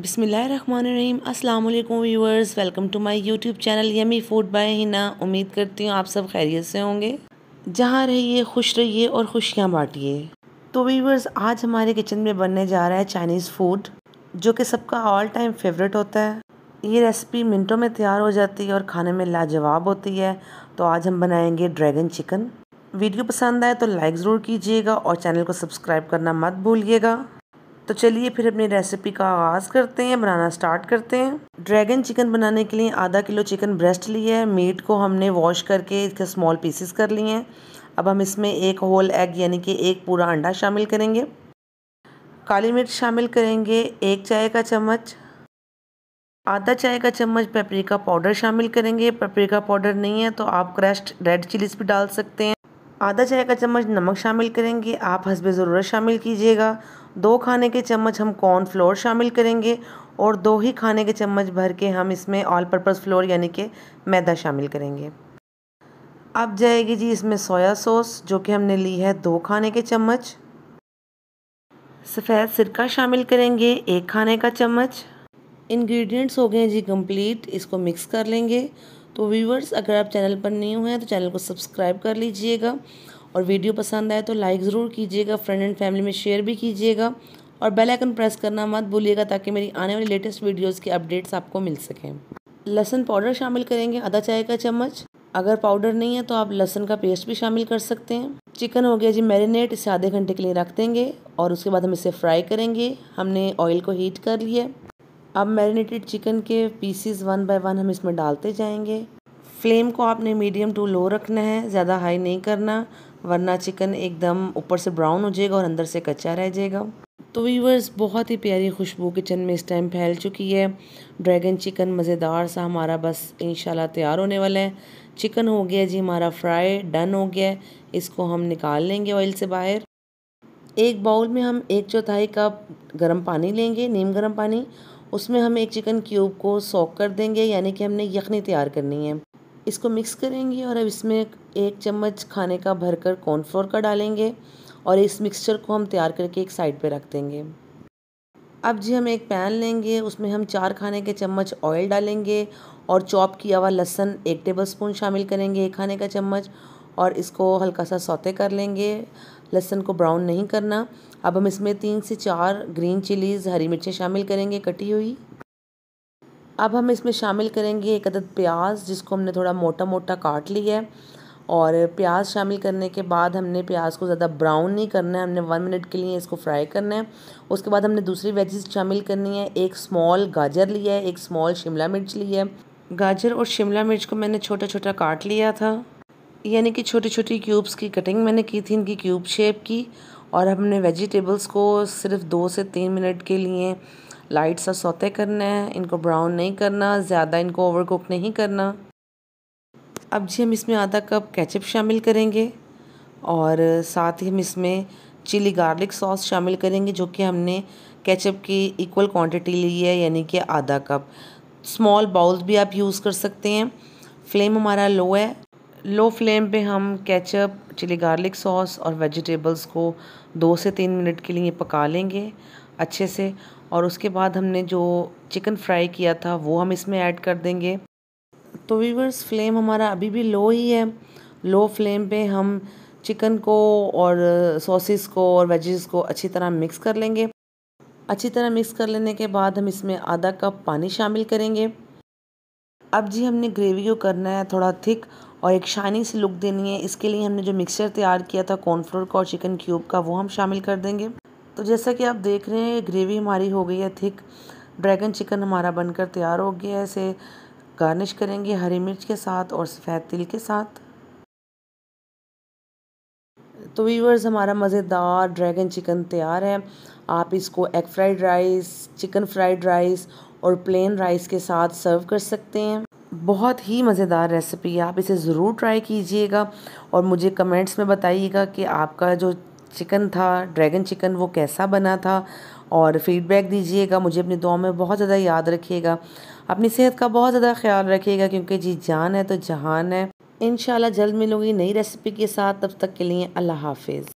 बिसमीम अस्सलाम वालेकुम viewers welcome to my YouTube channel yummy food by Hina उम्मीद करती हूँ आप सब खैरियत से होंगे जहाँ रहिए खुश रहिए और खुशियाँ बांटिए तो व्यूअर्स आज हमारे किचन में बनने जा रहा है चाइनीज़ फूड जो कि सबका ऑल टाइम फेवरेट होता है ये रेसिपी मिनटों में तैयार हो जाती है और खाने में लाजवाब होती है तो आज हम बनाएंगे ड्रैगन चिकन वीडियो पसंद आए तो लाइक ज़रूर कीजिएगा और चैनल को सब्सक्राइब करना मत भूलिएगा तो चलिए फिर अपनी रेसिपी का आगाज़ करते हैं बनाना स्टार्ट करते हैं ड्रैगन चिकन बनाने के लिए आधा किलो चिकन ब्रेस्ट लिया है मीट को हमने वॉश करके इसके स्मॉल पीसेस कर लिए हैं अब हम इसमें एक होल एग यानी कि एक पूरा अंडा शामिल करेंगे काली मिर्च शामिल करेंगे एक चाय का चम्मच आधा चाय का चम्मच पेपरिका पाउडर शामिल करेंगे पेपरिका पाउडर नहीं है तो आप क्रश्ड रेड चिलीज़ भी डाल सकते हैं आधा चाय का चम्मच नमक शामिल करेंगे आप हसब ज़रूरत शामिल कीजिएगा दो खाने के चम्मच हम कॉर्न फ्लोर शामिल करेंगे और दो ही खाने के चम्मच भर के हम इसमें ऑल पर्पज़ फ्लोर यानी कि मैदा शामिल करेंगे अब जाएगी जी इसमें सोया सॉस जो कि हमने ली है दो खाने के चम्मच सफ़ेद सिरका शामिल करेंगे एक खाने का चम्मच इंग्रेडिएंट्स हो गए जी कंप्लीट इसको मिक्स कर लेंगे तो व्यूवर्स अगर आप चैनल पर नहीं हुए हैं तो चैनल को सब्सक्राइब कर लीजिएगा और वीडियो पसंद आए तो लाइक ज़रूर कीजिएगा फ्रेंड एंड फैमिली में शेयर भी कीजिएगा और बेल आइकन प्रेस करना मत भूलिएगा ताकि मेरी आने वाली लेटेस्ट वीडियोज़ के अपडेट्स आपको मिल सकें लहसुन पाउडर शामिल करेंगे आधा चाय का चम्मच अगर पाउडर नहीं है तो आप लहसुन का पेस्ट भी शामिल कर सकते हैं चिकन हो गया जी मैरिनेट इसे आधे घंटे के लिए रख देंगे और उसके बाद हम इसे फ्राई करेंगे हमने ऑयल को हीट कर लिया अब मैरिनेटेड चिकन के पीसीज वन बाय वन हम इसमें डालते जाएंगे फ्लेम को आपने मीडियम टू लो रखना है ज़्यादा हाई नहीं करना वरना चिकन एकदम ऊपर से ब्राउन हो जाएगा और अंदर से कच्चा रह जाएगा तो वीवर्स बहुत ही प्यारी खुशबू किचन में इस टाइम फैल चुकी है ड्रैगन चिकन मज़ेदार सा हमारा बस इन तैयार होने वाला है चिकन हो गया जी हमारा फ्राई डन हो गया इसको हम निकाल लेंगे ऑयल से बाहर एक बाउल में हम एक चौथाई कप गर्म पानी लेंगे नीम गर्म पानी उसमें हम एक चिकन क्यूब को सॉक कर देंगे यानी कि हमने यखनी तैयार करनी है इसको मिक्स करेंगे और अब इसमें एक चम्मच खाने का भरकर कॉर्नफ्लोर का डालेंगे और इस मिक्सचर को हम तैयार करके एक साइड पर रख देंगे अब जी हम एक पैन लेंगे उसमें हम चार खाने के चम्मच ऑयल डालेंगे और चॉप किया हुआ लहसन एक टेबल स्पून शामिल करेंगे एक खाने का चम्मच और इसको हल्का सा सौते कर लेंगे लहसन को ब्राउन नहीं करना अब हम इसमें तीन से चार ग्रीन चिलीज़ हरी मिर्चें शामिल करेंगे कटी हुई अब हम इसमें शामिल करेंगे एक अदद प्याज जिसको हमने थोड़ा मोटा मोटा काट लिया है और प्याज शामिल करने के बाद हमने प्याज को ज़्यादा ब्राउन नहीं करना है हमने वन मिनट के लिए इसको फ्राई करना है उसके बाद हमने दूसरी वेजेस शामिल करनी है एक स्मॉल गाजर लिया है एक स्मॉल शिमला मिर्च लिया है गाजर और शिमला मिर्च को मैंने छोटा छोटा काट लिया था यानी कि छोटी छोटी क्यूब्स की कटिंग मैंने की थी इनकी क्यूब शेप की और हमने वेजिटेबल्स को सिर्फ दो से तीन मिनट के लिए लाइट सा सौते करना है इनको ब्राउन नहीं करना ज़्यादा इनको ओवर कुक नहीं करना अब जी हम इसमें आधा कप कैचअप शामिल करेंगे और साथ ही हम इसमें चिली गार्लिक सॉस शामिल करेंगे जो कि हमने कैचअप की इक्वल क्वांटिटी ली है यानी कि आधा कप स्मॉल बाउल भी आप यूज़ कर सकते हैं फ्लेम हमारा लो है लो फ्लेम पे हम केचप चिली गार्लिक सॉस और वेजिटेबल्स को दो से तीन मिनट के लिए पका लेंगे अच्छे से और उसके बाद हमने जो चिकन फ्राई किया था वो हम इसमें ऐड कर देंगे तो वीवर्स फ्लेम हमारा अभी भी लो ही है लो फ्लेम पे हम चिकन को और सॉसेस को और वेजेस को अच्छी तरह मिक्स कर लेंगे अच्छी तरह मिक्स कर लेने के बाद हम इसमें आधा कप पानी शामिल करेंगे अब जी हमने ग्रेवी को करना है थोड़ा थिक और एक शाइनी सी लुक देनी है इसके लिए हमने जो मिक्सचर तैयार किया था कॉर्नफ्लोर का और चिकन क्यूब का वो हम शामिल कर देंगे तो जैसा कि आप देख रहे हैं ग्रेवी हमारी हो गई है थिक ड्रैगन चिकन हमारा बनकर तैयार हो गया है इसे गार्निश करेंगे हरी मिर्च के साथ और सफ़ेद तिल के साथ तो वीवर्स हमारा मज़ेदार ड्रैगन चिकन तैयार है आप इसको egg fried rice chicken fried rice और प्लेन राइस के साथ सर्व कर सकते हैं बहुत ही मज़ेदार रेसिपी है आप इसे ज़रूर ट्राई कीजिएगा और मुझे कमेंट्स में बताइएगा कि आपका जो चिकन था ड्रैगन चिकन वो कैसा बना था और फीडबैक दीजिएगा मुझे अपनी दुआ में बहुत ज़्यादा याद रखिएगा अपनी सेहत का बहुत ज़्यादा ख्याल रखिएगा क्योंकि जी जान है तो जहान है इन जल्द मिलूंगी नई रेसिपी के साथ तब तक के लिए अल्लाह हाफिज़